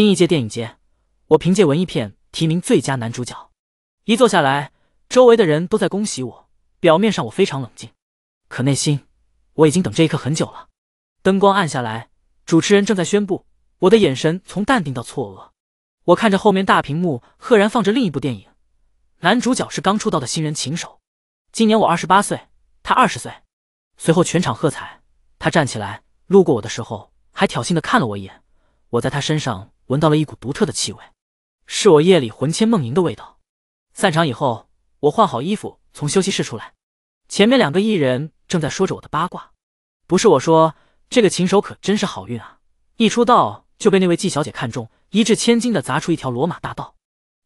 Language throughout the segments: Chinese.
新一届电影节，我凭借文艺片提名最佳男主角。一坐下来，周围的人都在恭喜我。表面上我非常冷静，可内心我已经等这一刻很久了。灯光暗下来，主持人正在宣布，我的眼神从淡定到错愕。我看着后面大屏幕，赫然放着另一部电影，男主角是刚出道的新人琴手。今年我二十八岁，他二十岁。随后全场喝彩。他站起来，路过我的时候还挑衅的看了我一眼。我在他身上。闻到了一股独特的气味，是我夜里魂牵梦萦的味道。散场以后，我换好衣服从休息室出来，前面两个艺人正在说着我的八卦。不是我说，这个琴手可真是好运啊！一出道就被那位季小姐看中，一掷千金的砸出一条罗马大道。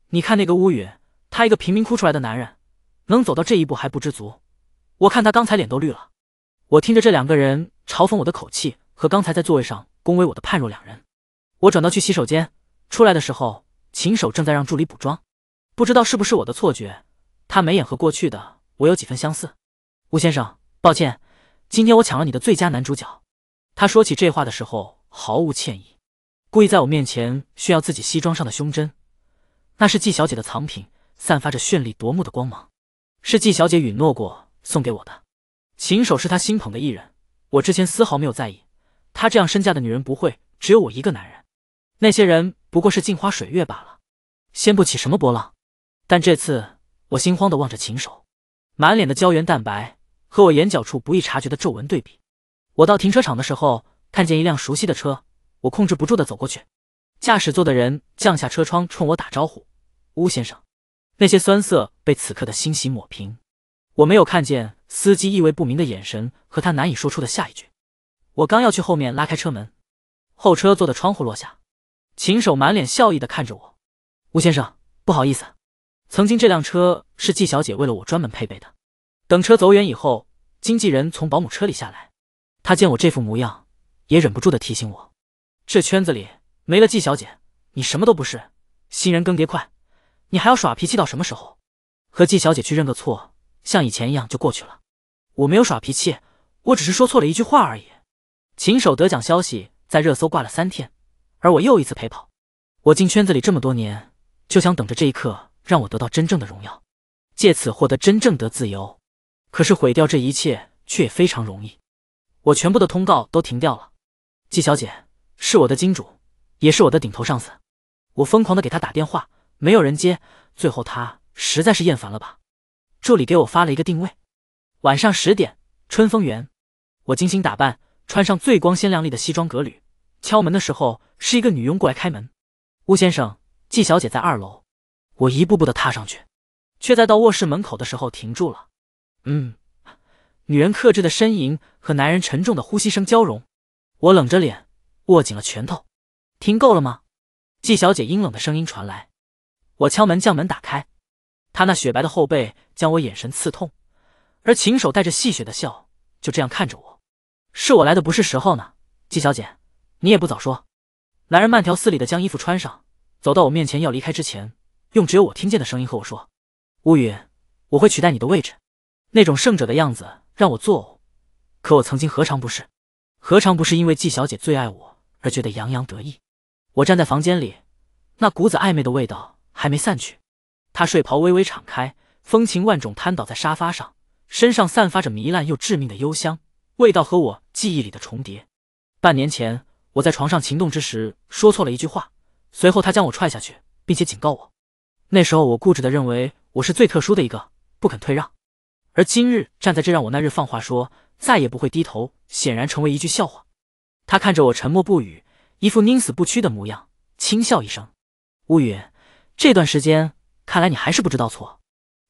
你看那个乌云，他一个贫民窟出来的男人，能走到这一步还不知足？我看他刚才脸都绿了。我听着这两个人嘲讽我的口气，和刚才在座位上恭维我的判若两人。我转到去洗手间，出来的时候，秦手正在让助理补妆。不知道是不是我的错觉，他眉眼和过去的我有几分相似。吴先生，抱歉，今天我抢了你的最佳男主角。他说起这话的时候毫无歉意，故意在我面前炫耀自己西装上的胸针，那是季小姐的藏品，散发着绚丽夺目的光芒，是季小姐允诺过送给我的。秦手是他新捧的艺人，我之前丝毫没有在意，他这样身价的女人不会只有我一个男人。那些人不过是镜花水月罢了，掀不起什么波浪。但这次我心慌地望着秦手，满脸的胶原蛋白和我眼角处不易察觉的皱纹对比。我到停车场的时候，看见一辆熟悉的车，我控制不住地走过去。驾驶座的人降下车窗，冲我打招呼：“乌先生。”那些酸涩被此刻的欣喜抹平。我没有看见司机意味不明的眼神和他难以说出的下一句。我刚要去后面拉开车门，后车座的窗户落下。秦手满脸笑意的看着我，吴先生，不好意思，曾经这辆车是季小姐为了我专门配备的。等车走远以后，经纪人从保姆车里下来，他见我这副模样，也忍不住的提醒我，这圈子里没了季小姐，你什么都不是，新人更迭快，你还要耍脾气到什么时候？和季小姐去认个错，像以前一样就过去了。我没有耍脾气，我只是说错了一句话而已。秦手得奖消息在热搜挂了三天。而我又一次陪跑。我进圈子里这么多年，就想等着这一刻，让我得到真正的荣耀，借此获得真正的自由。可是毁掉这一切却也非常容易。我全部的通告都停掉了。季小姐是我的金主，也是我的顶头上司。我疯狂的给他打电话，没有人接。最后他实在是厌烦了吧？助理给我发了一个定位，晚上十点，春风园。我精心打扮，穿上最光鲜亮丽的西装革履。敲门的时候是一个女佣过来开门，吴先生，季小姐在二楼。我一步步的踏上去，却在到卧室门口的时候停住了。嗯，女人克制的呻吟和男人沉重的呼吸声交融。我冷着脸，握紧了拳头。听够了吗？季小姐阴冷的声音传来。我敲门，将门打开。她那雪白的后背将我眼神刺痛，而琴手带着戏谑的笑就这样看着我。是我来的不是时候呢，季小姐。你也不早说。男人慢条斯理地将衣服穿上，走到我面前，要离开之前，用只有我听见的声音和我说：“乌云，我会取代你的位置。”那种胜者的样子让我作呕。可我曾经何尝不是？何尝不是因为季小姐最爱我而觉得洋洋得意？我站在房间里，那股子暧昧的味道还没散去。她睡袍微微敞开，风情万种，瘫倒在沙发上，身上散发着糜烂又致命的幽香，味道和我记忆里的重叠。半年前。我在床上情动之时说错了一句话，随后他将我踹下去，并且警告我。那时候我固执的认为我是最特殊的一个，不肯退让。而今日站在这，让我那日放话说再也不会低头，显然成为一句笑话。他看着我沉默不语，一副宁死不屈的模样，轻笑一声：“乌云，这段时间看来你还是不知道错。”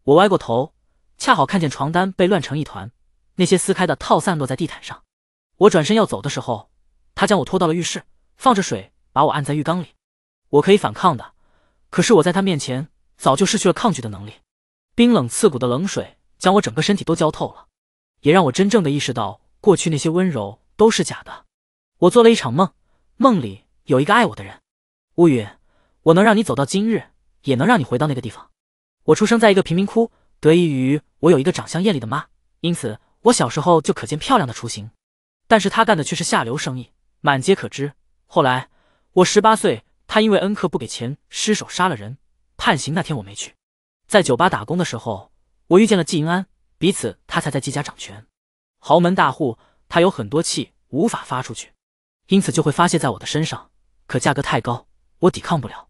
我歪过头，恰好看见床单被乱成一团，那些撕开的套散落在地毯上。我转身要走的时候。他将我拖到了浴室，放着水把我按在浴缸里。我可以反抗的，可是我在他面前早就失去了抗拒的能力。冰冷刺骨的冷水将我整个身体都浇透了，也让我真正的意识到过去那些温柔都是假的。我做了一场梦，梦里有一个爱我的人。乌云，我能让你走到今日，也能让你回到那个地方。我出生在一个贫民窟，得益于我有一个长相艳丽的妈，因此我小时候就可见漂亮的雏形。但是他干的却是下流生意。满街可知。后来我十八岁，他因为恩客不给钱，失手杀了人，判刑那天我没去。在酒吧打工的时候，我遇见了季银安，彼此他才在季家掌权，豪门大户，他有很多气无法发出去，因此就会发泄在我的身上。可价格太高，我抵抗不了。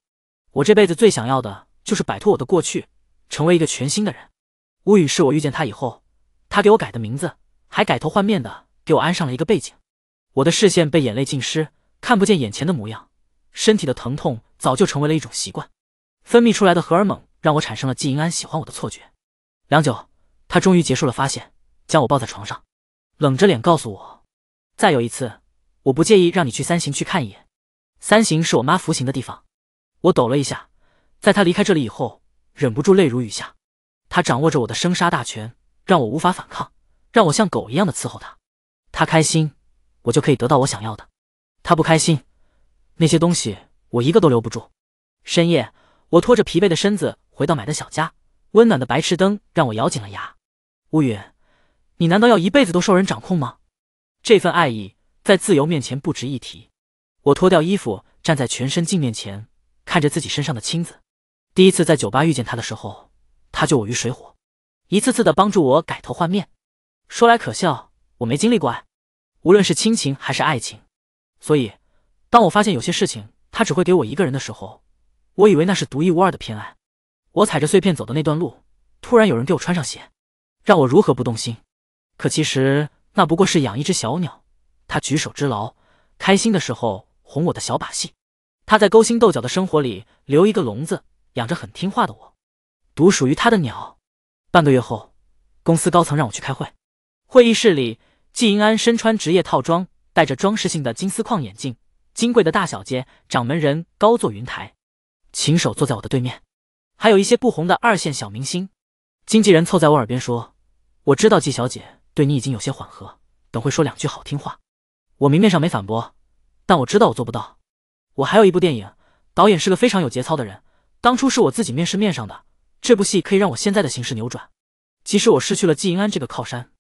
我这辈子最想要的就是摆脱我的过去，成为一个全新的人。吴雨是我遇见他以后，他给我改的名字，还改头换面的给我安上了一个背景。我的视线被眼泪浸湿，看不见眼前的模样。身体的疼痛早就成为了一种习惯，分泌出来的荷尔蒙让我产生了季银安喜欢我的错觉。良久，他终于结束了发现，将我抱在床上，冷着脸告诉我：“再有一次，我不介意让你去三行去看一眼。三行是我妈服刑的地方。”我抖了一下，在他离开这里以后，忍不住泪如雨下。他掌握着我的生杀大权，让我无法反抗，让我像狗一样的伺候他。他开心。我就可以得到我想要的。他不开心，那些东西我一个都留不住。深夜，我拖着疲惫的身子回到买的小家，温暖的白炽灯让我咬紧了牙。乌云，你难道要一辈子都受人掌控吗？这份爱意在自由面前不值一提。我脱掉衣服，站在全身镜面前，看着自己身上的青紫。第一次在酒吧遇见他的时候，他救我于水火，一次次的帮助我改头换面。说来可笑，我没经历过爱。无论是亲情还是爱情，所以当我发现有些事情他只会给我一个人的时候，我以为那是独一无二的偏爱。我踩着碎片走的那段路，突然有人给我穿上鞋，让我如何不动心？可其实那不过是养一只小鸟，他举手之劳，开心的时候哄我的小把戏。他在勾心斗角的生活里留一个笼子，养着很听话的我，独属于他的鸟。半个月后，公司高层让我去开会，会议室里。季银安身穿职业套装，戴着装饰性的金丝框眼镜，金贵的大小姐，掌门人高坐云台，琴手坐在我的对面，还有一些不红的二线小明星。经纪人凑在我耳边说：“我知道季小姐对你已经有些缓和，等会说两句好听话。”我明面上没反驳，但我知道我做不到。我还有一部电影，导演是个非常有节操的人，当初是我自己面试面上的。这部戏可以让我现在的形势扭转，即使我失去了季银安这个靠山。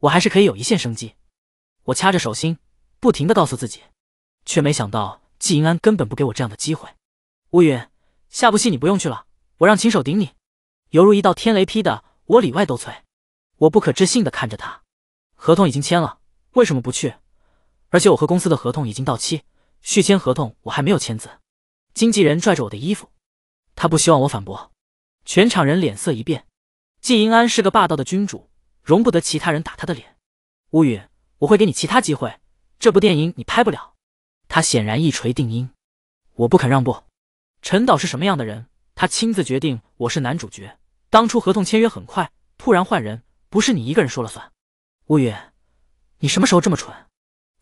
我还是可以有一线生机，我掐着手心，不停的告诉自己，却没想到季银安根本不给我这样的机会。乌云，下部戏你不用去了，我让秦手顶你。犹如一道天雷劈的我里外都脆，我不可置信的看着他，合同已经签了，为什么不去？而且我和公司的合同已经到期，续签合同我还没有签字。经纪人拽着我的衣服，他不希望我反驳。全场人脸色一变，季银安是个霸道的君主。容不得其他人打他的脸，乌云，我会给你其他机会。这部电影你拍不了。他显然一锤定音，我不肯让步。陈导是什么样的人？他亲自决定我是男主角。当初合同签约很快，突然换人，不是你一个人说了算。乌云，你什么时候这么蠢？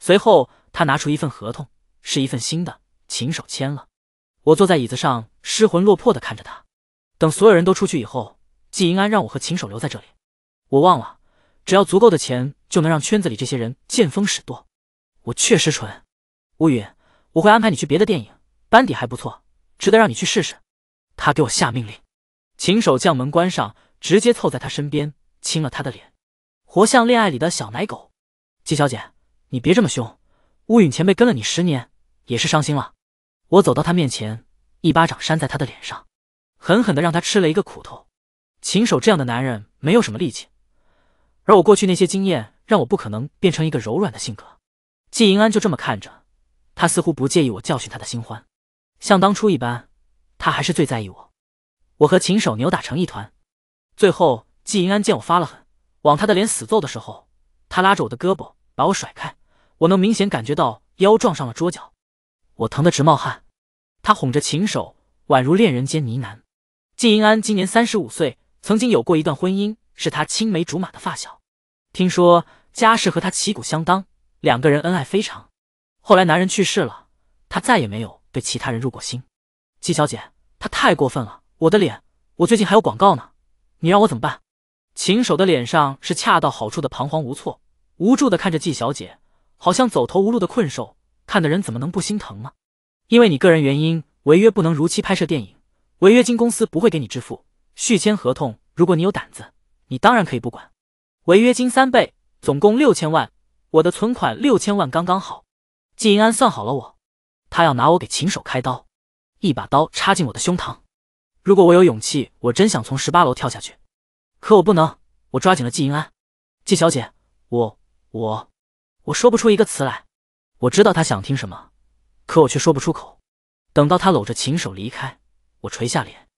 随后他拿出一份合同，是一份新的，秦手签了。我坐在椅子上，失魂落魄地看着他。等所有人都出去以后，季银安让我和秦手留在这里。我忘了，只要足够的钱就能让圈子里这些人见风使舵。我确实蠢。乌云，我会安排你去别的电影，班底还不错，值得让你去试试。他给我下命令，秦守将门关上，直接凑在他身边亲了他的脸，活像恋爱里的小奶狗。季小姐，你别这么凶。乌云前辈跟了你十年，也是伤心了。我走到他面前，一巴掌扇在他的脸上，狠狠的让他吃了一个苦头。秦守这样的男人没有什么力气。而我过去那些经验，让我不可能变成一个柔软的性格。季银安就这么看着，他似乎不介意我教训他的新欢，像当初一般，他还是最在意我。我和秦手扭打成一团，最后季银安见我发了狠，往他的脸死揍的时候，他拉着我的胳膊把我甩开，我能明显感觉到腰撞上了桌角，我疼得直冒汗。他哄着秦手，宛如恋人间呢喃。季银安今年三十五岁，曾经有过一段婚姻。是他青梅竹马的发小，听说家世和他旗鼓相当，两个人恩爱非常。后来男人去世了，他再也没有对其他人入过心。季小姐，他太过分了，我的脸，我最近还有广告呢，你让我怎么办？秦首的脸上是恰到好处的彷徨无措，无助的看着季小姐，好像走投无路的困兽，看的人怎么能不心疼呢？因为你个人原因违约，不能如期拍摄电影，违约金公司不会给你支付续签合同，如果你有胆子。你当然可以不管，违约金三倍，总共六千万。我的存款六千万刚刚好。季银安算好了我，他要拿我给秦手开刀，一把刀插进我的胸膛。如果我有勇气，我真想从十八楼跳下去，可我不能。我抓紧了季银安，季小姐，我我我说不出一个词来。我知道他想听什么，可我却说不出口。等到他搂着秦手离开，我垂下脸。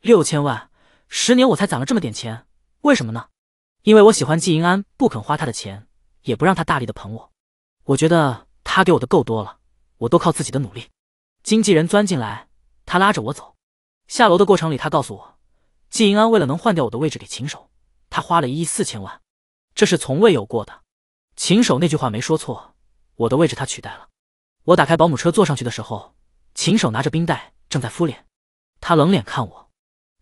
六千万，十年我才攒了这么点钱。为什么呢？因为我喜欢季银安，不肯花他的钱，也不让他大力的捧我。我觉得他给我的够多了，我都靠自己的努力。经纪人钻进来，他拉着我走。下楼的过程里，他告诉我，季银安为了能换掉我的位置给秦手，他花了一亿四千万，这是从未有过的。秦手那句话没说错，我的位置他取代了。我打开保姆车坐上去的时候，秦手拿着冰袋正在敷脸，他冷脸看我。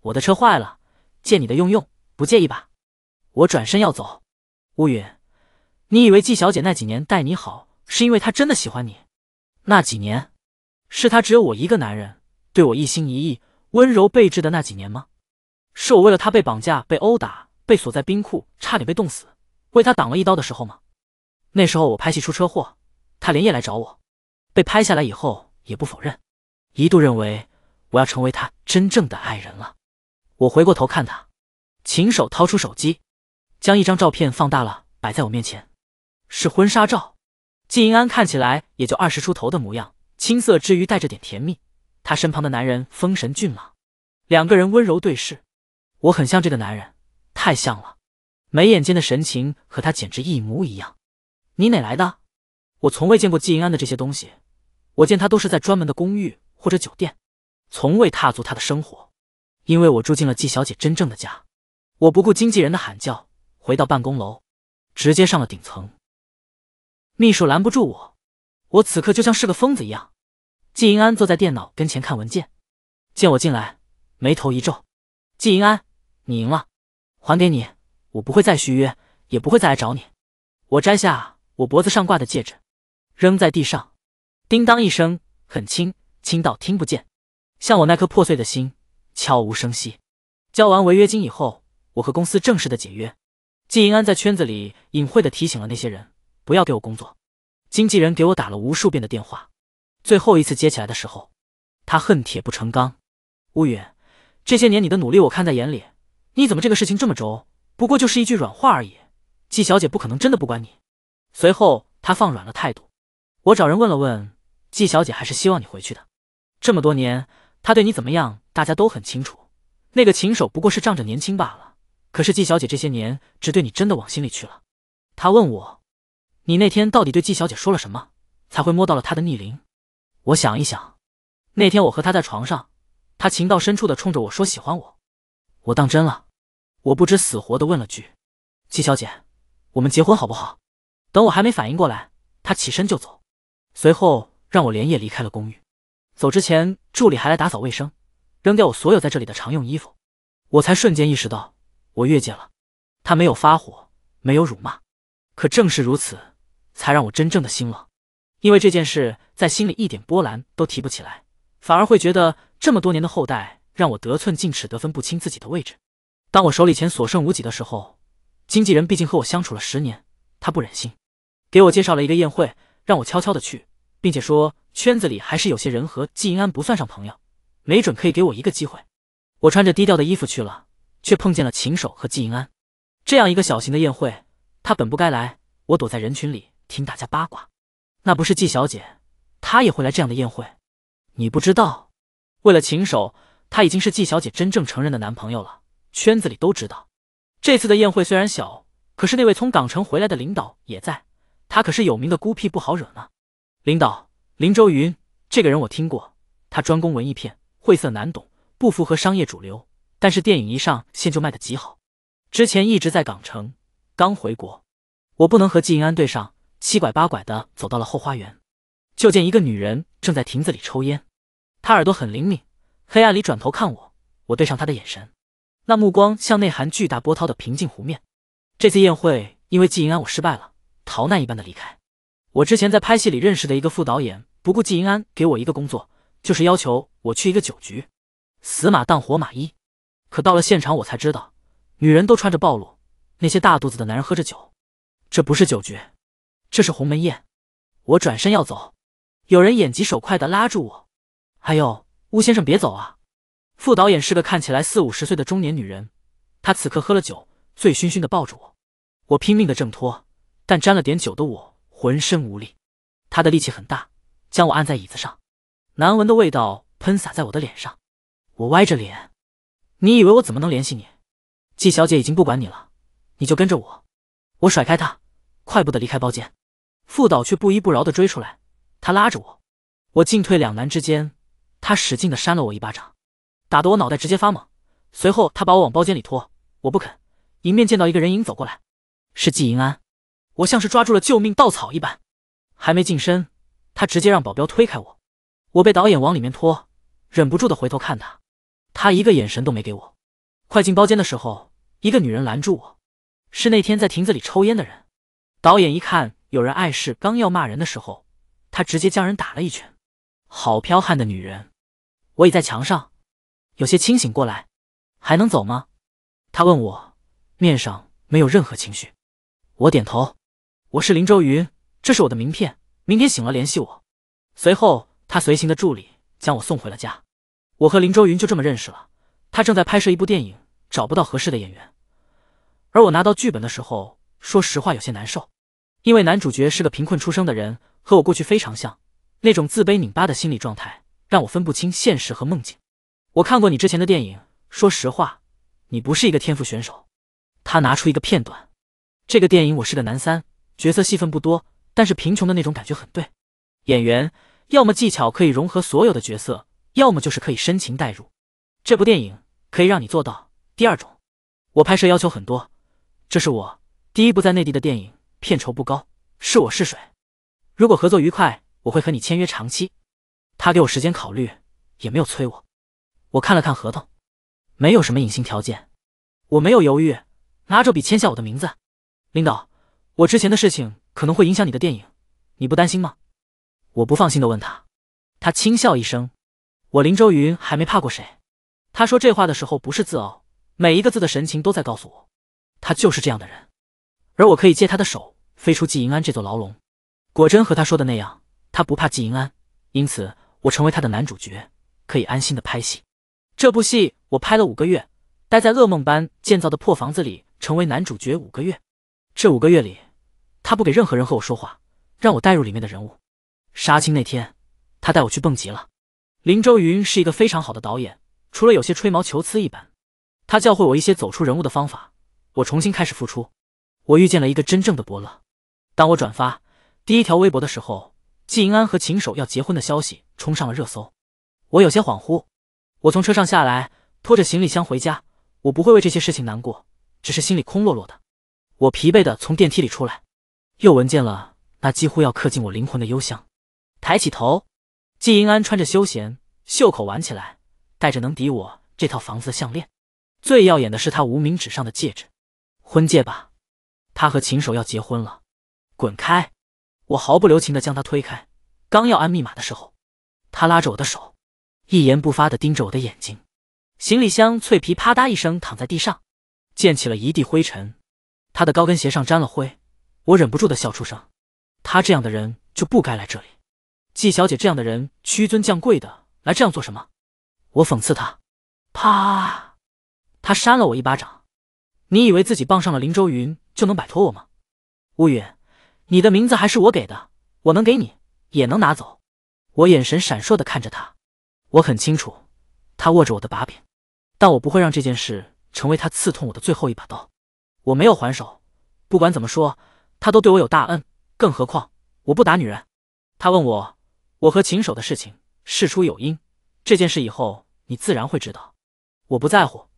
我的车坏了，借你的用用。不介意吧？我转身要走。乌云，你以为季小姐那几年待你好，是因为她真的喜欢你？那几年，是她只有我一个男人，对我一心一意、温柔备至的那几年吗？是我为了她被绑架、被殴打、被锁在冰库，差点被冻死，为他挡了一刀的时候吗？那时候我拍戏出车祸，他连夜来找我，被拍下来以后也不否认，一度认为我要成为他真正的爱人了。我回过头看他。秦手掏出手机，将一张照片放大了，摆在我面前，是婚纱照。季银安看起来也就二十出头的模样，青涩之余带着点甜蜜。他身旁的男人风神俊朗，两个人温柔对视。我很像这个男人，太像了，眉眼间的神情和他简直一模一样。你哪来的？我从未见过季银安的这些东西，我见他都是在专门的公寓或者酒店，从未踏足他的生活，因为我住进了季小姐真正的家。我不顾经纪人的喊叫，回到办公楼，直接上了顶层。秘书拦不住我，我此刻就像是个疯子一样。季银安坐在电脑跟前看文件，见我进来，眉头一皱。季银安，你赢了，还给你。我不会再续约，也不会再来找你。我摘下我脖子上挂的戒指，扔在地上，叮当一声，很轻，轻到听不见，像我那颗破碎的心，悄无声息。交完违约金以后。我和公司正式的解约，季银安在圈子里隐晦的提醒了那些人不要给我工作。经纪人给我打了无数遍的电话，最后一次接起来的时候，他恨铁不成钢。乌云，这些年你的努力我看在眼里，你怎么这个事情这么轴？不过就是一句软话而已，季小姐不可能真的不管你。随后他放软了态度，我找人问了问，季小姐还是希望你回去的。这么多年，她对你怎么样，大家都很清楚。那个禽手不过是仗着年轻罢了。可是季小姐这些年只对你真的往心里去了，她问我，你那天到底对季小姐说了什么，才会摸到了她的逆鳞？我想一想，那天我和她在床上，她情到深处的冲着我说喜欢我，我当真了，我不知死活的问了句，季小姐，我们结婚好不好？等我还没反应过来，她起身就走，随后让我连夜离开了公寓。走之前，助理还来打扫卫生，扔掉我所有在这里的常用衣服，我才瞬间意识到。我越界了，他没有发火，没有辱骂，可正是如此，才让我真正的心冷。因为这件事在心里一点波澜都提不起来，反而会觉得这么多年的后代让我得寸进尺，得分不清自己的位置。当我手里钱所剩无几的时候，经纪人毕竟和我相处了十年，他不忍心给我介绍了一个宴会，让我悄悄的去，并且说圈子里还是有些人和季银安不算上朋友，没准可以给我一个机会。我穿着低调的衣服去了。却碰见了秦守和季银安，这样一个小型的宴会，他本不该来。我躲在人群里听大家八卦。那不是季小姐，她也会来这样的宴会？你不知道？为了秦守，他已经是季小姐真正承认的男朋友了，圈子里都知道。这次的宴会虽然小，可是那位从港城回来的领导也在。他可是有名的孤僻，不好惹呢。领导林周云，这个人我听过，他专攻文艺片，晦涩难懂，不符合商业主流。但是电影一上线就卖的极好，之前一直在港城，刚回国，我不能和季银安对上。七拐八拐的走到了后花园，就见一个女人正在亭子里抽烟，她耳朵很灵敏，黑暗里转头看我，我对上她的眼神，那目光像内含巨大波涛的平静湖面。这次宴会因为季银安我失败了，逃难一般的离开。我之前在拍戏里认识的一个副导演，不顾季银安给我一个工作，就是要求我去一个酒局，死马当活马医。可到了现场，我才知道，女人都穿着暴露，那些大肚子的男人喝着酒，这不是酒局，这是鸿门宴。我转身要走，有人眼疾手快的拉住我，还有吴先生别走啊！副导演是个看起来四五十岁的中年女人，她此刻喝了酒，醉醺醺的抱着我，我拼命的挣脱，但沾了点酒的我浑身无力，她的力气很大，将我按在椅子上，难闻的味道喷洒在我的脸上，我歪着脸。你以为我怎么能联系你？季小姐已经不管你了，你就跟着我。我甩开她，快步的离开包间，副导却不依不饶的追出来，他拉着我，我进退两难之间，他使劲的扇了我一巴掌，打得我脑袋直接发懵。随后他把我往包间里拖，我不肯，迎面见到一个人影走过来，是季银安，我像是抓住了救命稻草一般，还没近身，他直接让保镖推开我，我被导演往里面拖，忍不住的回头看他。他一个眼神都没给我。快进包间的时候，一个女人拦住我，是那天在亭子里抽烟的人。导演一看有人碍事，刚要骂人的时候，他直接将人打了一拳。好彪悍的女人！我倚在墙上，有些清醒过来，还能走吗？他问我，面上没有任何情绪。我点头。我是林周云，这是我的名片。明天醒了联系我。随后，他随行的助理将我送回了家。我和林周云就这么认识了。他正在拍摄一部电影，找不到合适的演员。而我拿到剧本的时候，说实话有些难受，因为男主角是个贫困出生的人，和我过去非常像，那种自卑拧巴的心理状态让我分不清现实和梦境。我看过你之前的电影，说实话，你不是一个天赋选手。他拿出一个片段，这个电影我是个男三角色，戏份不多，但是贫穷的那种感觉很对。演员要么技巧可以融合所有的角色。要么就是可以深情代入，这部电影可以让你做到。第二种，我拍摄要求很多，这是我第一部在内地的电影，片酬不高，是我是水。如果合作愉快，我会和你签约长期。他给我时间考虑，也没有催我。我看了看合同，没有什么隐形条件，我没有犹豫，拿着笔签下我的名字。领导，我之前的事情可能会影响你的电影，你不担心吗？我不放心的问他，他轻笑一声。我林周云还没怕过谁。他说这话的时候不是自傲，每一个字的神情都在告诉我，他就是这样的人。而我可以借他的手飞出季银安这座牢笼。果真和他说的那样，他不怕季银安，因此我成为他的男主角，可以安心的拍戏。这部戏我拍了五个月，待在噩梦般建造的破房子里，成为男主角五个月。这五个月里，他不给任何人和我说话，让我带入里面的人物。杀青那天，他带我去蹦极了。林周云是一个非常好的导演，除了有些吹毛求疵一般，他教会我一些走出人物的方法。我重新开始付出，我遇见了一个真正的伯乐。当我转发第一条微博的时候，季银安和秦守要结婚的消息冲上了热搜。我有些恍惚。我从车上下来，拖着行李箱回家。我不会为这些事情难过，只是心里空落落的。我疲惫的从电梯里出来，又闻见了那几乎要刻进我灵魂的幽香，抬起头。季银安穿着休闲，袖口挽起来，戴着能抵我这套房子的项链。最耀眼的是他无名指上的戒指，婚戒吧？他和秦首要结婚了？滚开！我毫不留情的将他推开。刚要按密码的时候，他拉着我的手，一言不发的盯着我的眼睛。行李箱脆皮啪嗒一声躺在地上，溅起了一地灰尘。他的高跟鞋上沾了灰，我忍不住的笑出声。他这样的人就不该来这里。季小姐这样的人，屈尊降贵的来这样做什么？我讽刺他，啪！他扇了我一巴掌。你以为自己傍上了林周云就能摆脱我吗？乌云，你的名字还是我给的，我能给你，也能拿走。我眼神闪烁的看着他，我很清楚，他握着我的把柄，但我不会让这件事成为他刺痛我的最后一把刀。我没有还手，不管怎么说，他都对我有大恩，更何况我不打女人。他问我。我和秦守的事情，事出有因。这件事以后，你自然会知道。我不在乎，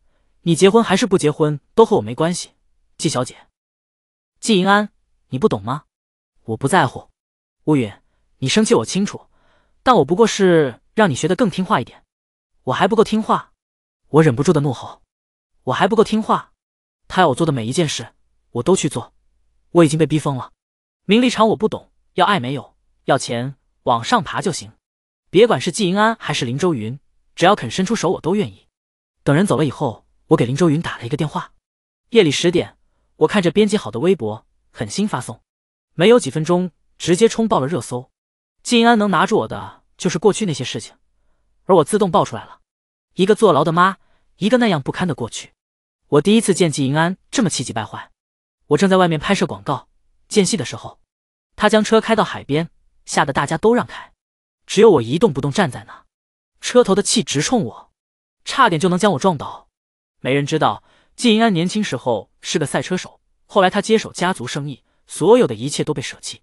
你结婚还是不结婚，都和我没关系。季小姐，季银安，你不懂吗？我不在乎。乌云，你生气我清楚，但我不过是让你学得更听话一点。我还不够听话！我忍不住的怒吼。我还不够听话！他要我做的每一件事，我都去做。我已经被逼疯了。名利场我不懂，要爱没有，要钱。往上爬就行，别管是季银安还是林周云，只要肯伸出手，我都愿意。等人走了以后，我给林周云打了一个电话。夜里十点，我看着编辑好的微博，狠心发送。没有几分钟，直接冲爆了热搜。季银安能拿住我的，就是过去那些事情，而我自动爆出来了。一个坐牢的妈，一个那样不堪的过去。我第一次见季银安这么气急败坏。我正在外面拍摄广告，间隙的时候，他将车开到海边。吓得大家都让开，只有我一动不动站在那。车头的气直冲我，差点就能将我撞倒。没人知道季银安年轻时候是个赛车手，后来他接手家族生意，所有的一切都被舍弃。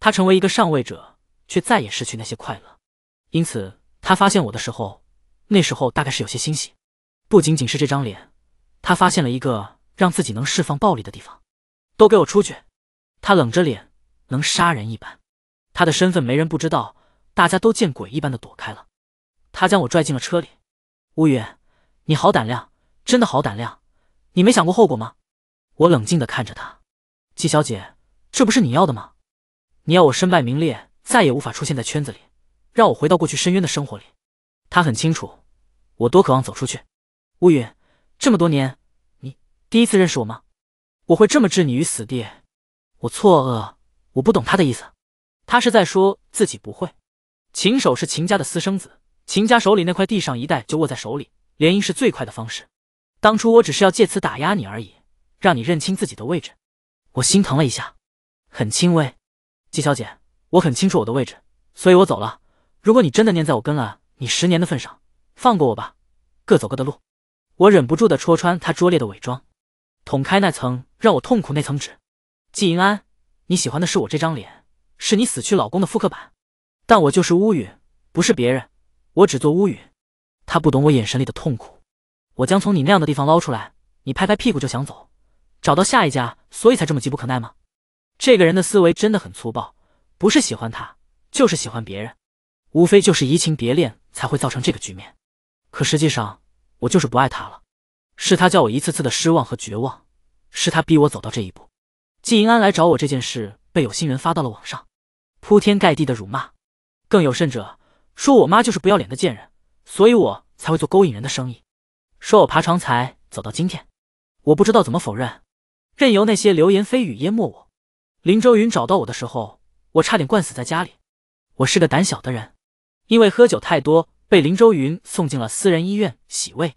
他成为一个上位者，却再也失去那些快乐。因此，他发现我的时候，那时候大概是有些欣喜。不仅仅是这张脸，他发现了一个让自己能释放暴力的地方。都给我出去！他冷着脸，能杀人一般。他的身份没人不知道，大家都见鬼一般的躲开了。他将我拽进了车里。乌云，你好胆量，真的好胆量！你没想过后果吗？我冷静地看着他，季小姐，这不是你要的吗？你要我身败名裂，再也无法出现在圈子里，让我回到过去深渊的生活里。他很清楚，我多渴望走出去。乌云，这么多年，你第一次认识我吗？我会这么置你于死地？我错愕，我不懂他的意思。他是在说自己不会，秦守是秦家的私生子，秦家手里那块地上一带就握在手里，联姻是最快的方式。当初我只是要借此打压你而已，让你认清自己的位置。我心疼了一下，很轻微。季小姐，我很清楚我的位置，所以我走了。如果你真的念在我跟了你十年的份上，放过我吧，各走各的路。我忍不住的戳穿他拙劣的伪装，捅开那层让我痛苦那层纸。季银安，你喜欢的是我这张脸。是你死去老公的复刻版，但我就是乌云，不是别人，我只做乌云。他不懂我眼神里的痛苦，我将从你那样的地方捞出来。你拍拍屁股就想走，找到下一家，所以才这么急不可耐吗？这个人的思维真的很粗暴，不是喜欢他，就是喜欢别人，无非就是移情别恋才会造成这个局面。可实际上，我就是不爱他了，是他叫我一次次的失望和绝望，是他逼我走到这一步。季银安来找我这件事被有心人发到了网上，铺天盖地的辱骂，更有甚者说我妈就是不要脸的贱人，所以我才会做勾引人的生意，说我爬床才走到今天，我不知道怎么否认，任由那些流言蜚语淹没我。林周云找到我的时候，我差点灌死在家里。我是个胆小的人，因为喝酒太多，被林周云送进了私人医院洗胃。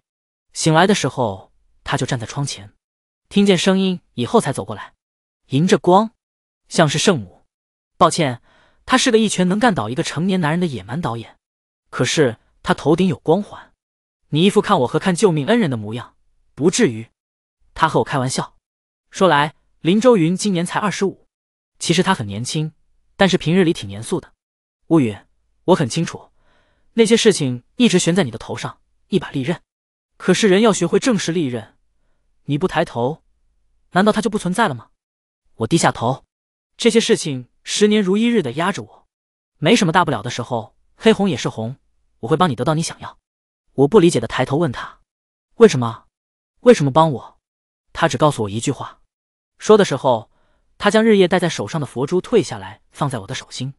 醒来的时候，他就站在窗前，听见声音以后才走过来。迎着光，像是圣母。抱歉，他是个一拳能干倒一个成年男人的野蛮导演。可是他头顶有光环，你一副看我和看救命恩人的模样，不至于。他和我开玩笑，说来林周云今年才二十五，其实他很年轻，但是平日里挺严肃的。乌云，我很清楚，那些事情一直悬在你的头上，一把利刃。可是人要学会正视利刃，你不抬头，难道它就不存在了吗？我低下头，这些事情十年如一日的压着我，没什么大不了的时候，黑红也是红，我会帮你得到你想要。我不理解的抬头问他，为什么？为什么帮我？他只告诉我一句话，说的时候，他将日夜戴在手上的佛珠退下来，放在我的手心。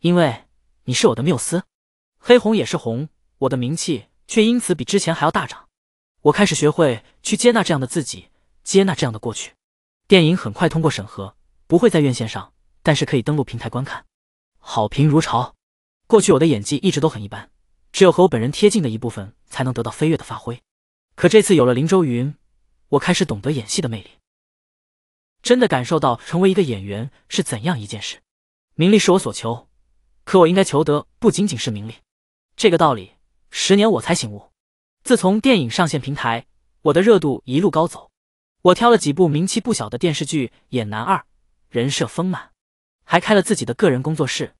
因为你是我的缪斯，黑红也是红，我的名气却因此比之前还要大涨。我开始学会去接纳这样的自己，接纳这样的过去。电影很快通过审核，不会在院线上，但是可以登录平台观看，好评如潮。过去我的演技一直都很一般，只有和我本人贴近的一部分才能得到飞跃的发挥。可这次有了林周云，我开始懂得演戏的魅力，真的感受到成为一个演员是怎样一件事。名利是我所求，可我应该求得不仅仅是名利。这个道理，十年我才醒悟。自从电影上线平台，我的热度一路高走。我挑了几部名气不小的电视剧演男二，人设丰满，还开了自己的个人工作室，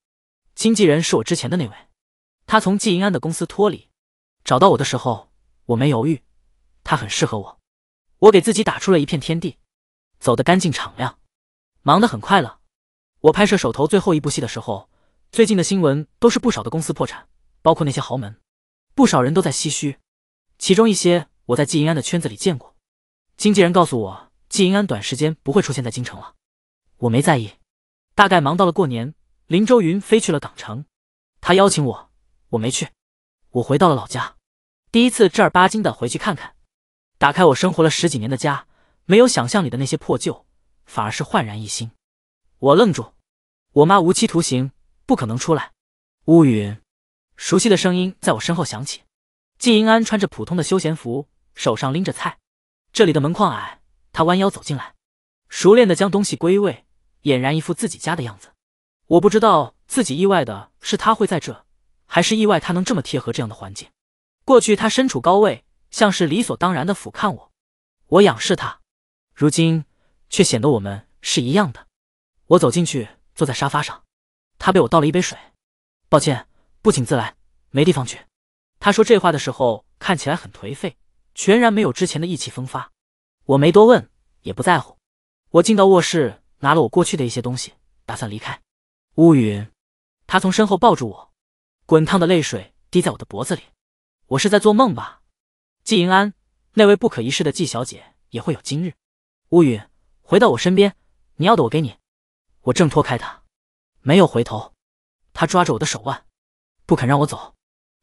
经纪人是我之前的那位，他从季银安的公司脱离，找到我的时候，我没犹豫，他很适合我，我给自己打出了一片天地，走得干净敞亮，忙得很快乐。我拍摄手头最后一部戏的时候，最近的新闻都是不少的公司破产，包括那些豪门，不少人都在唏嘘，其中一些我在季银安的圈子里见过。经纪人告诉我，季银安短时间不会出现在京城了。我没在意，大概忙到了过年，林周云飞去了港城，他邀请我，我没去。我回到了老家，第一次正儿八经的回去看看，打开我生活了十几年的家，没有想象里的那些破旧，反而是焕然一新。我愣住，我妈无期徒刑，不可能出来。乌云，熟悉的声音在我身后响起。季银安穿着普通的休闲服，手上拎着菜。这里的门框矮，他弯腰走进来，熟练的将东西归位，俨然一副自己家的样子。我不知道自己意外的是他会在这，还是意外他能这么贴合这样的环境。过去他身处高位，像是理所当然的俯瞰我，我仰视他，如今却显得我们是一样的。我走进去，坐在沙发上，他被我倒了一杯水。抱歉，不请自来，没地方去。他说这话的时候，看起来很颓废。全然没有之前的意气风发，我没多问，也不在乎。我进到卧室，拿了我过去的一些东西，打算离开。乌云，他从身后抱住我，滚烫的泪水滴在我的脖子里。我是在做梦吧？季银安，那位不可一世的季小姐也会有今日。乌云，回到我身边，你要的我给你。我挣脱开他，没有回头。他抓着我的手腕，不肯让我走。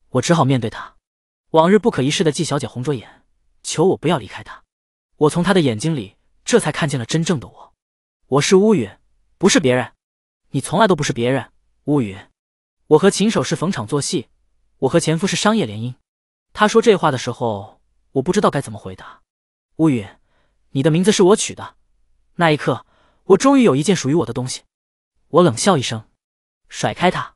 我只好面对他。往日不可一世的季小姐红着眼，求我不要离开她。我从她的眼睛里，这才看见了真正的我。我是乌云，不是别人。你从来都不是别人，乌云。我和秦首是逢场作戏，我和前夫是商业联姻。他说这话的时候，我不知道该怎么回答。乌云，你的名字是我取的。那一刻，我终于有一件属于我的东西。我冷笑一声，甩开他。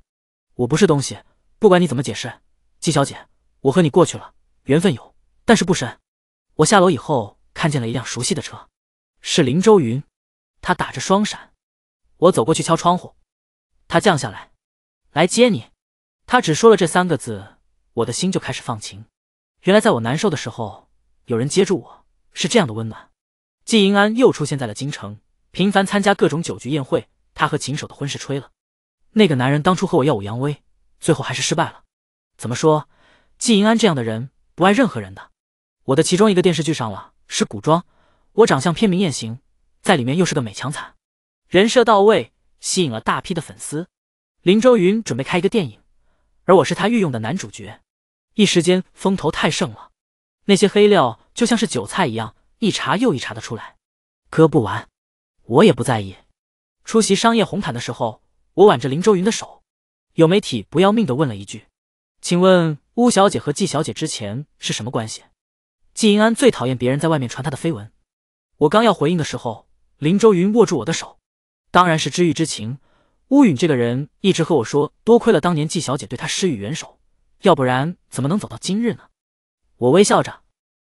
我不是东西，不管你怎么解释，季小姐。我和你过去了，缘分有，但是不深。我下楼以后看见了一辆熟悉的车，是林周云，他打着双闪。我走过去敲窗户，他降下来，来接你。他只说了这三个字，我的心就开始放晴。原来在我难受的时候，有人接住我，是这样的温暖。季银安又出现在了京城，频繁参加各种酒局宴会。他和秦守的婚事吹了。那个男人当初和我耀武扬威，最后还是失败了。怎么说？季银安这样的人不爱任何人的。我的其中一个电视剧上了，是古装。我长相偏明艳型，在里面又是个美强惨，人设到位，吸引了大批的粉丝。林周云准备开一个电影，而我是他御用的男主角。一时间风头太盛了，那些黑料就像是韭菜一样，一茬又一茬的出来，割不完。我也不在意。出席商业红毯的时候，我挽着林周云的手，有媒体不要命的问了一句：“请问？”乌小姐和季小姐之前是什么关系？季银安最讨厌别人在外面传她的绯闻。我刚要回应的时候，林周云握住我的手，当然是知遇之情。乌允这个人一直和我说，多亏了当年季小姐对他施予援手，要不然怎么能走到今日呢？我微笑着。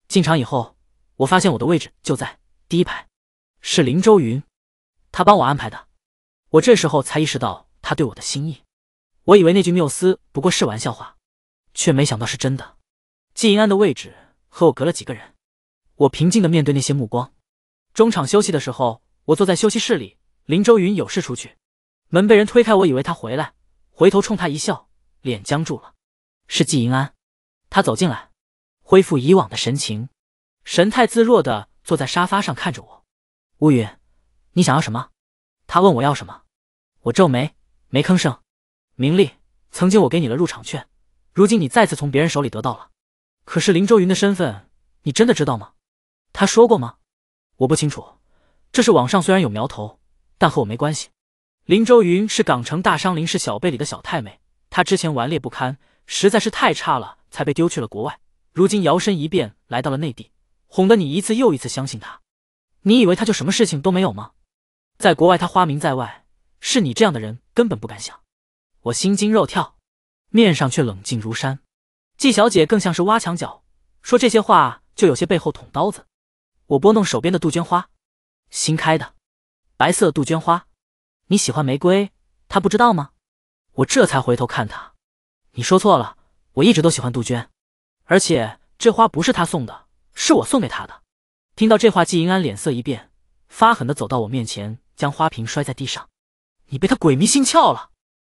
进场以后，我发现我的位置就在第一排，是林周云，他帮我安排的。我这时候才意识到他对我的心意。我以为那句缪斯不过是玩笑话。却没想到是真的。季银安的位置和我隔了几个人，我平静的面对那些目光。中场休息的时候，我坐在休息室里，林周云有事出去，门被人推开，我以为他回来，回头冲他一笑，脸僵住了。是季银安，他走进来，恢复以往的神情，神态自若的坐在沙发上看着我。乌云，你想要什么？他问我要什么？我皱眉，没吭声。明丽，曾经我给你了入场券。如今你再次从别人手里得到了，可是林周云的身份，你真的知道吗？他说过吗？我不清楚。这是网上虽然有苗头，但和我没关系。林周云是港城大商林氏小辈里的小太妹，她之前顽劣不堪，实在是太差了，才被丢去了国外。如今摇身一变来到了内地，哄得你一次又一次相信他。你以为他就什么事情都没有吗？在国外他花名在外，是你这样的人根本不敢想。我心惊肉跳。面上却冷静如山，季小姐更像是挖墙脚，说这些话就有些背后捅刀子。我拨弄手边的杜鹃花，新开的白色杜鹃花，你喜欢玫瑰，她不知道吗？我这才回头看她，你说错了，我一直都喜欢杜鹃，而且这花不是他送的，是我送给他的。听到这话，季银安脸色一变，发狠的走到我面前，将花瓶摔在地上。你被他鬼迷心窍了，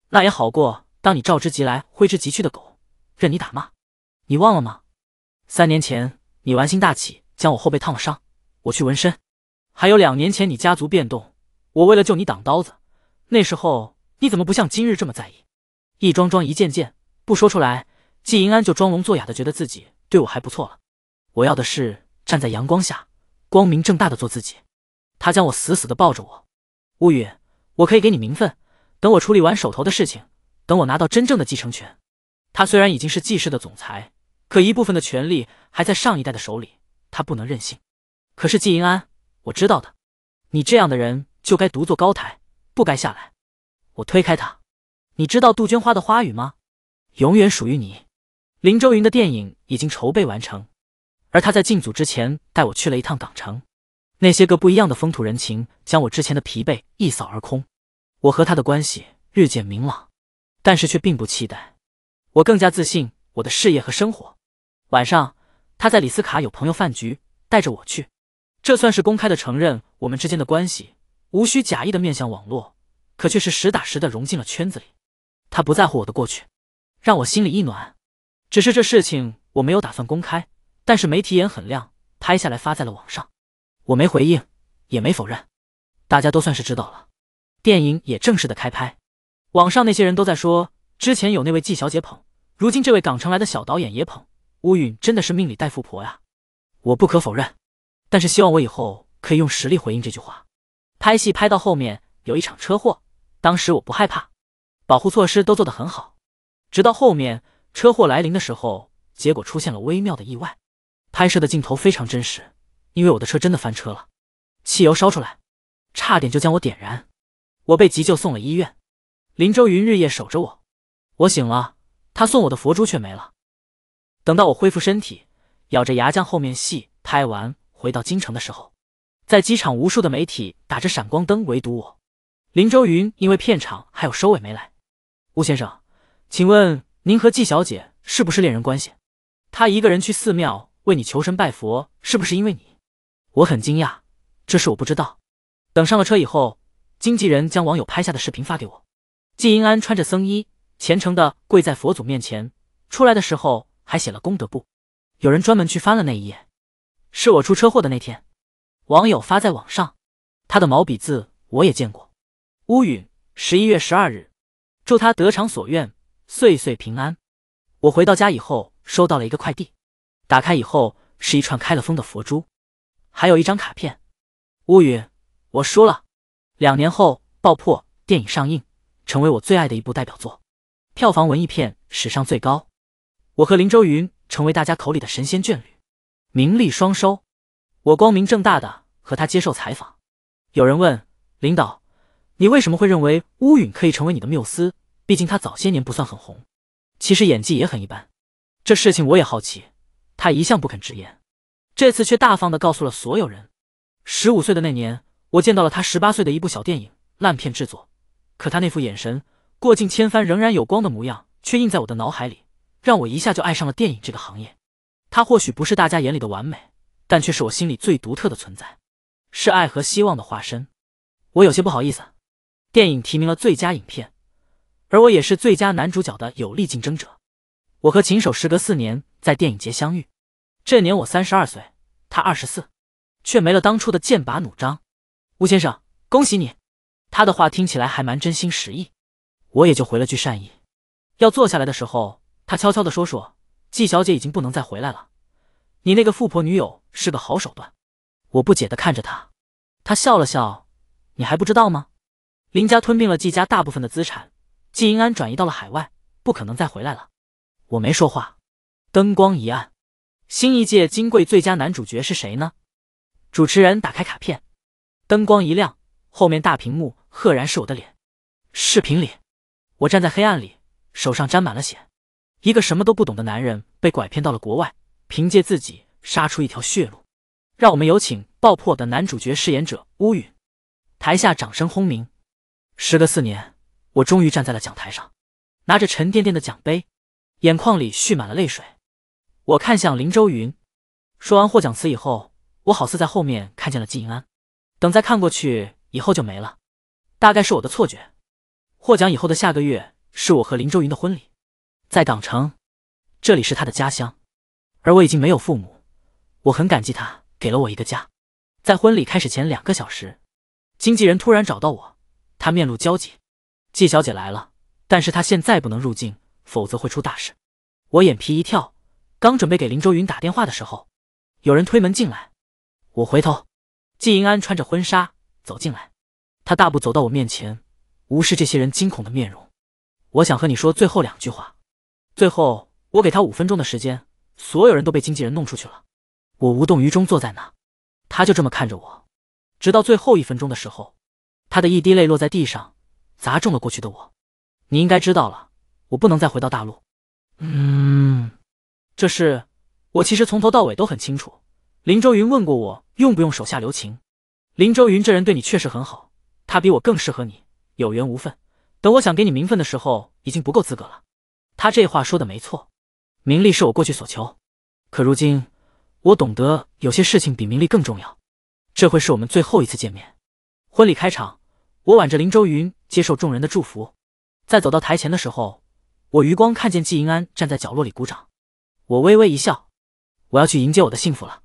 那也好过。当你召之即来，挥之即去的狗，任你打骂，你忘了吗？三年前你玩心大起，将我后背烫了伤，我去纹身；还有两年前你家族变动，我为了救你挡刀子。那时候你怎么不像今日这么在意？一桩桩一件件不说出来，季银安就装聋作哑的觉得自己对我还不错了。我要的是站在阳光下，光明正大的做自己。他将我死死的抱着我，乌云，我可以给你名分，等我处理完手头的事情。等我拿到真正的继承权，他虽然已经是季氏的总裁，可一部分的权力还在上一代的手里，他不能任性。可是季银安，我知道的，你这样的人就该独坐高台，不该下来。我推开他，你知道杜鹃花的花语吗？永远属于你。林周云的电影已经筹备完成，而他在进组之前带我去了一趟港城，那些个不一样的风土人情将我之前的疲惫一扫而空。我和他的关系日渐明朗。但是却并不期待，我更加自信我的事业和生活。晚上他在里斯卡有朋友饭局，带着我去，这算是公开的承认我们之间的关系，无需假意的面向网络，可却是实打实的融进了圈子里。他不在乎我的过去，让我心里一暖。只是这事情我没有打算公开，但是媒体眼很亮，拍下来发在了网上，我没回应，也没否认，大家都算是知道了。电影也正式的开拍。网上那些人都在说，之前有那位季小姐捧，如今这位港城来的小导演也捧，乌云真的是命里带富婆呀。我不可否认，但是希望我以后可以用实力回应这句话。拍戏拍到后面有一场车祸，当时我不害怕，保护措施都做得很好。直到后面车祸来临的时候，结果出现了微妙的意外。拍摄的镜头非常真实，因为我的车真的翻车了，汽油烧出来，差点就将我点燃。我被急救送了医院。林周云日夜守着我，我醒了，他送我的佛珠却没了。等到我恢复身体，咬着牙将后面戏拍完，回到京城的时候，在机场，无数的媒体打着闪光灯围堵我。林周云因为片场还有收尾没来。吴先生，请问您和季小姐是不是恋人关系？她一个人去寺庙为你求神拜佛，是不是因为你？我很惊讶，这事我不知道。等上了车以后，经纪人将网友拍下的视频发给我。季银安穿着僧衣，虔诚的跪在佛祖面前。出来的时候还写了功德簿，有人专门去翻了那一页，是我出车祸的那天。网友发在网上，他的毛笔字我也见过。乌云，十一月十二日，祝他得偿所愿，岁岁平安。我回到家以后，收到了一个快递，打开以后是一串开了封的佛珠，还有一张卡片。乌云，我输了。两年后，爆破电影上映。成为我最爱的一部代表作，票房文艺片史上最高。我和林周云成为大家口里的神仙眷侣，名利双收。我光明正大的和他接受采访。有人问领导：“你为什么会认为乌云可以成为你的缪斯？毕竟他早些年不算很红，其实演技也很一般。”这事情我也好奇，他一向不肯直言，这次却大方的告诉了所有人。十五岁的那年，我见到了他十八岁的一部小电影烂片制作。可他那副眼神，过尽千帆仍然有光的模样，却印在我的脑海里，让我一下就爱上了电影这个行业。他或许不是大家眼里的完美，但却是我心里最独特的存在，是爱和希望的化身。我有些不好意思。电影提名了最佳影片，而我也是最佳男主角的有力竞争者。我和秦首时隔四年在电影节相遇，这年我三十二岁，他二十四，却没了当初的剑拔弩张。吴先生，恭喜你。他的话听起来还蛮真心实意，我也就回了句善意。要坐下来的时候，他悄悄地说：“说季小姐已经不能再回来了，你那个富婆女友是个好手段。”我不解的看着他，他笑了笑：“你还不知道吗？林家吞并了季家大部分的资产，季银安转移到了海外，不可能再回来了。”我没说话。灯光一暗，新一届金桂最佳男主角是谁呢？主持人打开卡片，灯光一亮，后面大屏幕。赫然是我的脸，视频里，我站在黑暗里，手上沾满了血。一个什么都不懂的男人被拐骗到了国外，凭借自己杀出一条血路。让我们有请《爆破》的男主角饰演者乌云。台下掌声轰鸣。时隔四年，我终于站在了讲台上，拿着沉甸甸的奖杯，眼眶里蓄满了泪水。我看向林周云，说完获奖词以后，我好似在后面看见了季银安，等再看过去以后就没了。大概是我的错觉。获奖以后的下个月是我和林周云的婚礼，在港城，这里是他的家乡，而我已经没有父母，我很感激他给了我一个家。在婚礼开始前两个小时，经纪人突然找到我，他面露焦急：“季小姐来了，但是她现在不能入境，否则会出大事。”我眼皮一跳，刚准备给林周云打电话的时候，有人推门进来，我回头，季银安穿着婚纱走进来。他大步走到我面前，无视这些人惊恐的面容。我想和你说最后两句话。最后，我给他五分钟的时间。所有人都被经纪人弄出去了。我无动于衷坐在那。他就这么看着我，直到最后一分钟的时候，他的一滴泪落在地上，砸中了过去的我。你应该知道了，我不能再回到大陆。嗯，这事我其实从头到尾都很清楚。林周云问过我用不用手下留情。林周云这人对你确实很好。他比我更适合你，有缘无分。等我想给你名分的时候，已经不够资格了。他这话说的没错，名利是我过去所求，可如今我懂得有些事情比名利更重要。这会是我们最后一次见面。婚礼开场，我挽着林周云，接受众人的祝福。在走到台前的时候，我余光看见季银安站在角落里鼓掌。我微微一笑，我要去迎接我的幸福了。